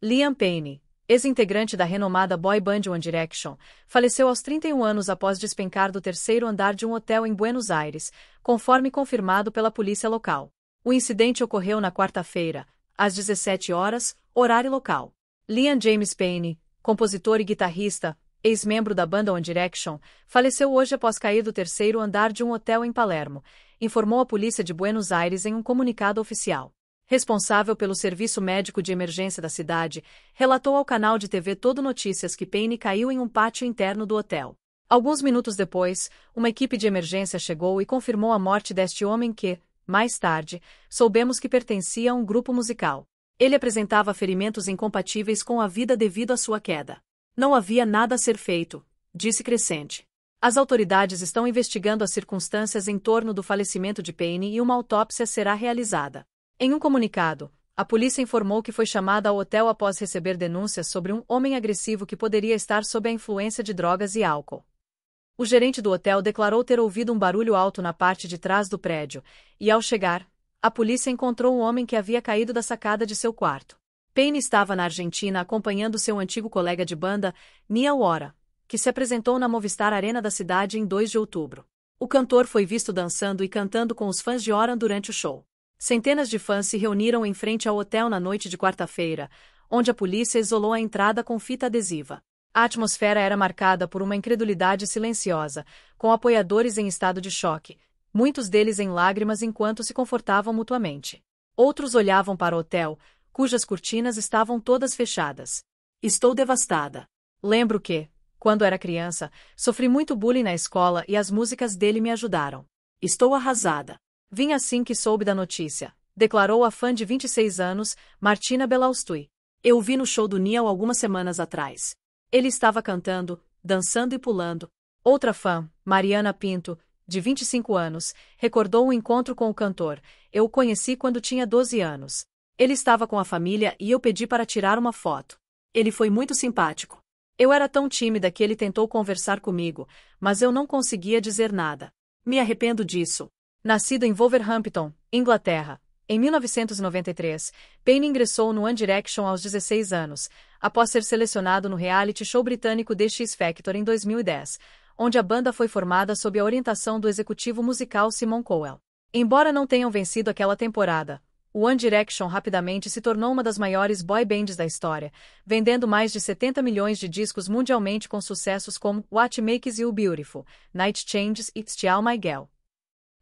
Liam Payne, ex-integrante da renomada boy band One Direction, faleceu aos 31 anos após despencar do terceiro andar de um hotel em Buenos Aires, conforme confirmado pela polícia local. O incidente ocorreu na quarta-feira, às 17 horas, horário local. Liam James Payne, compositor e guitarrista, ex-membro da banda One Direction, faleceu hoje após cair do terceiro andar de um hotel em Palermo, informou a polícia de Buenos Aires em um comunicado oficial responsável pelo serviço médico de emergência da cidade, relatou ao canal de TV Todo Notícias que Payne caiu em um pátio interno do hotel. Alguns minutos depois, uma equipe de emergência chegou e confirmou a morte deste homem que, mais tarde, soubemos que pertencia a um grupo musical. Ele apresentava ferimentos incompatíveis com a vida devido à sua queda. Não havia nada a ser feito, disse Crescente. As autoridades estão investigando as circunstâncias em torno do falecimento de Payne e uma autópsia será realizada. Em um comunicado, a polícia informou que foi chamada ao hotel após receber denúncias sobre um homem agressivo que poderia estar sob a influência de drogas e álcool. O gerente do hotel declarou ter ouvido um barulho alto na parte de trás do prédio, e ao chegar, a polícia encontrou um homem que havia caído da sacada de seu quarto. Payne estava na Argentina acompanhando seu antigo colega de banda, Nia Wara, que se apresentou na Movistar Arena da cidade em 2 de outubro. O cantor foi visto dançando e cantando com os fãs de Oran durante o show. Centenas de fãs se reuniram em frente ao hotel na noite de quarta-feira, onde a polícia isolou a entrada com fita adesiva. A atmosfera era marcada por uma incredulidade silenciosa, com apoiadores em estado de choque, muitos deles em lágrimas enquanto se confortavam mutuamente. Outros olhavam para o hotel, cujas cortinas estavam todas fechadas. Estou devastada. Lembro que, quando era criança, sofri muito bullying na escola e as músicas dele me ajudaram. Estou arrasada. Vim assim que soube da notícia, declarou a fã de 26 anos, Martina Belaustui. Eu vi no show do Neil algumas semanas atrás. Ele estava cantando, dançando e pulando. Outra fã, Mariana Pinto, de 25 anos, recordou o um encontro com o cantor. Eu o conheci quando tinha 12 anos. Ele estava com a família e eu pedi para tirar uma foto. Ele foi muito simpático. Eu era tão tímida que ele tentou conversar comigo, mas eu não conseguia dizer nada. Me arrependo disso. Nascido em Wolverhampton, Inglaterra, em 1993, Payne ingressou no One Direction aos 16 anos, após ser selecionado no reality show britânico The X Factor em 2010, onde a banda foi formada sob a orientação do executivo musical Simon Cowell. Embora não tenham vencido aquela temporada, o One Direction rapidamente se tornou uma das maiores boy bands da história, vendendo mais de 70 milhões de discos mundialmente com sucessos como What Makes You Beautiful, Night Changes e Still My Girl.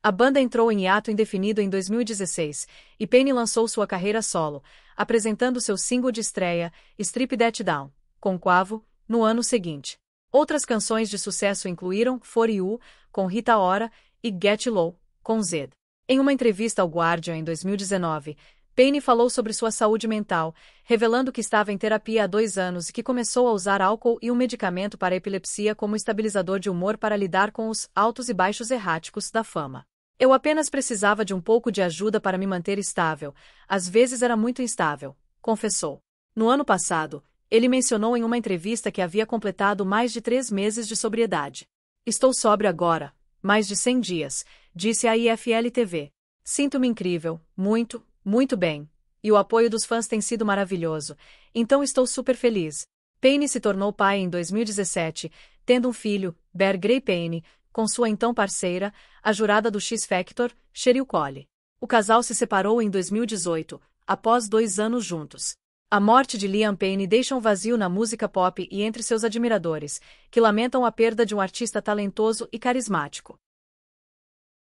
A banda entrou em hiato indefinido em 2016, e Penny lançou sua carreira solo, apresentando seu single de estreia, Strip That Down, com Quavo no ano seguinte. Outras canções de sucesso incluíram For You, com Rita Ora, e Get Low, com Zed. Em uma entrevista ao Guardian em 2019, Payne falou sobre sua saúde mental, revelando que estava em terapia há dois anos e que começou a usar álcool e um medicamento para epilepsia como estabilizador de humor para lidar com os altos e baixos erráticos da fama. Eu apenas precisava de um pouco de ajuda para me manter estável, às vezes era muito instável, confessou. No ano passado, ele mencionou em uma entrevista que havia completado mais de três meses de sobriedade. Estou sóbrio agora, mais de 100 dias, disse a IFL TV. Sinto-me incrível, muito, muito bem. E o apoio dos fãs tem sido maravilhoso. Então estou super feliz. Payne se tornou pai em 2017, tendo um filho, Bear Grey Payne, com sua então parceira, a jurada do X Factor, Cheryl Cole. O casal se separou em 2018, após dois anos juntos. A morte de Liam Payne deixa um vazio na música pop e entre seus admiradores, que lamentam a perda de um artista talentoso e carismático.